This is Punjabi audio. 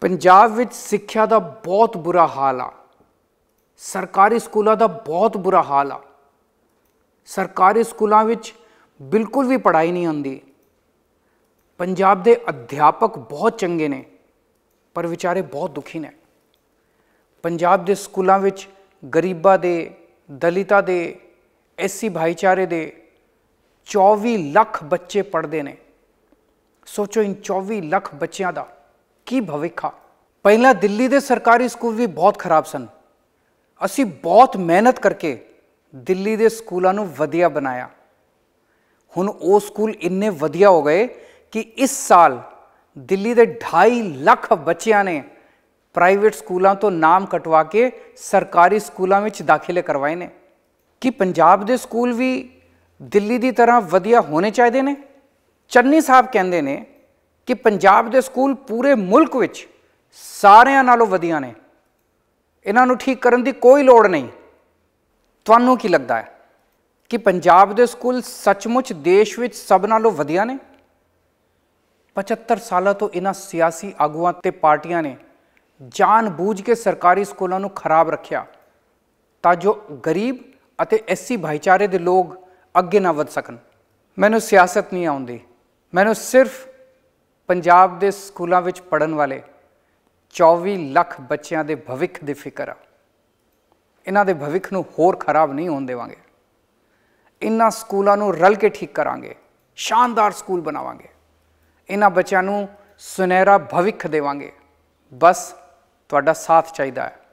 ਪੰਜਾਬ ਵਿੱਚ ਸਿੱਖਿਆ ਦਾ ਬਹੁਤ ਬੁਰਾ ਹਾਲ ਆ ਸਰਕਾਰੀ ਸਕੂਲਾਂ ਦਾ ਬਹੁਤ ਬੁਰਾ ਹਾਲ ਆ ਸਰਕਾਰੀ ਸਕੂਲਾਂ ਵਿੱਚ ਬਿਲਕੁਲ ਵੀ ਪੜ੍ਹਾਈ ਨਹੀਂ ਹੁੰਦੀ ਪੰਜਾਬ ਦੇ ਅਧਿਆਪਕ ਬਹੁਤ ਚੰਗੇ ਨੇ ਪਰ ਵਿਚਾਰੇ ਬਹੁਤ ਦੁਖੀ ਨੇ ਪੰਜਾਬ ਦੇ ਸਕੂਲਾਂ ਵਿੱਚ ਗਰੀਬਾਂ ਦੇ ਦਲਿਤਾਂ ਦੇ ਐਸੀ ਭਾਈਚਾਰੇ ਦੇ 24 ਲੱਖ ਬੱਚੇ ਪੜ੍ਹਦੇ ਨੇ ਸੋਚੋ ਇਨ 24 ਲੱਖ ਬੱਚਿਆਂ ਦਾ ਕੀ ਭਵਿੱਖਾ ਪਹਿਲਾਂ ਦਿੱਲੀ ਦੇ ਸਰਕਾਰੀ ਸਕੂਲ ਵੀ ਬਹੁਤ ਖਰਾਬ ਸਨ ਅਸੀਂ ਬਹੁਤ ਮਿਹਨਤ ਕਰਕੇ ਦਿੱਲੀ ਦੇ ਸਕੂਲਾਂ ਨੂੰ ਵਧੀਆ ਬਣਾਇਆ ਹੁਣ ਉਹ ਸਕੂਲ ਇੰਨੇ ਵਧੀਆ ਹੋ ਗਏ ਕਿ ਇਸ ਸਾਲ ਦਿੱਲੀ ਦੇ 2.5 ਲੱਖ ਬੱਚਿਆਂ ਨੇ ਪ੍ਰਾਈਵੇਟ ਸਕੂਲਾਂ ਤੋਂ ਨਾਮ ਕਟਵਾ ਕੇ ਸਰਕਾਰੀ ਸਕੂਲਾਂ ਵਿੱਚ ਦਾਖਲੇ ਕਰਵਾਏ ਨੇ ਕਿ ਪੰਜਾਬ ਦੇ ਸਕੂਲ ਵੀ ਦਿੱਲੀ ਦੀ ਤਰ੍ਹਾਂ ਵਧੀਆ ਹੋਣੇ ਚਾਹੀਦੇ ਨੇ ਚੰਨੀ ਸਾਹਿਬ ਕਹਿੰਦੇ ਨੇ ਕਿ ਪੰਜਾਬ ਦੇ ਸਕੂਲ ਪੂਰੇ ਮੁਲਕ ਵਿੱਚ ਸਾਰਿਆਂ ਨਾਲੋਂ ਵਧੀਆ ਨੇ ਇਹਨਾਂ ਨੂੰ ਠੀਕ ਕਰਨ ਦੀ ਕੋਈ ਲੋੜ ਨਹੀਂ ਤੁਹਾਨੂੰ ਕੀ ਲੱਗਦਾ ਹੈ ਕਿ ਪੰਜਾਬ ਦੇ ਸਕੂਲ ਸੱਚਮੁੱਚ ਦੇਸ਼ ਵਿੱਚ ਸਭ ਨਾਲੋਂ ਵਧੀਆ ਨੇ 75 ਸਾਲਾਂ ਤੋਂ ਇਹਨਾਂ ਸਿਆਸੀ ਆਗੂਆਂ ਤੇ ਪਾਰਟੀਆਂ ਨੇ ਜਾਣਬੂਝ ਕੇ ਸਰਕਾਰੀ ਸਕੂਲਾਂ ਨੂੰ ਖਰਾਬ ਰੱਖਿਆ ਤਾਂ ਜੋ ਗਰੀਬ ਅਤੇ ਐਸਸੀ ਭਾਈਚਾਰੇ ਦੇ ਲੋਕ ਅੱਗੇ ਨਾ ਵਧ ਸਕਣ ਮੈਨੂੰ ਸਿਆਸਤ ਨਹੀਂ ਆਉਂਦੀ ਮੈਨੂੰ ਸਿਰਫ ਪੰਜਾਬ ਦੇ ਸਕੂਲਾਂ ਵਿੱਚ ਪੜਨ ਵਾਲੇ 24 ਲੱਖ ਬੱਚਿਆਂ ਦੇ ਭਵਿੱਖ ਦੀ ਫਿਕਰ ਆ ਇਹਨਾਂ ਦੇ ਭਵਿੱਖ ਨੂੰ ਹੋਰ ਖਰਾਬ ਨਹੀਂ ਹੋਣ ਦੇਵਾਂਗੇ ਇਹਨਾਂ ਸਕੂਲਾਂ ਨੂੰ ਰਲ ਕੇ ਠੀਕ ਕਰਾਂਗੇ ਸ਼ਾਨਦਾਰ ਸਕੂਲ ਬਣਾਵਾਂਗੇ ਇਹਨਾਂ ਬੱਚਿਆਂ ਨੂੰ ਸੁਨਹਿਰਾ ਭਵਿੱਖ ਦੇਵਾਂਗੇ ਬਸ ਤੁਹਾਡਾ ਸਾਥ ਚਾਹੀਦਾ ਹੈ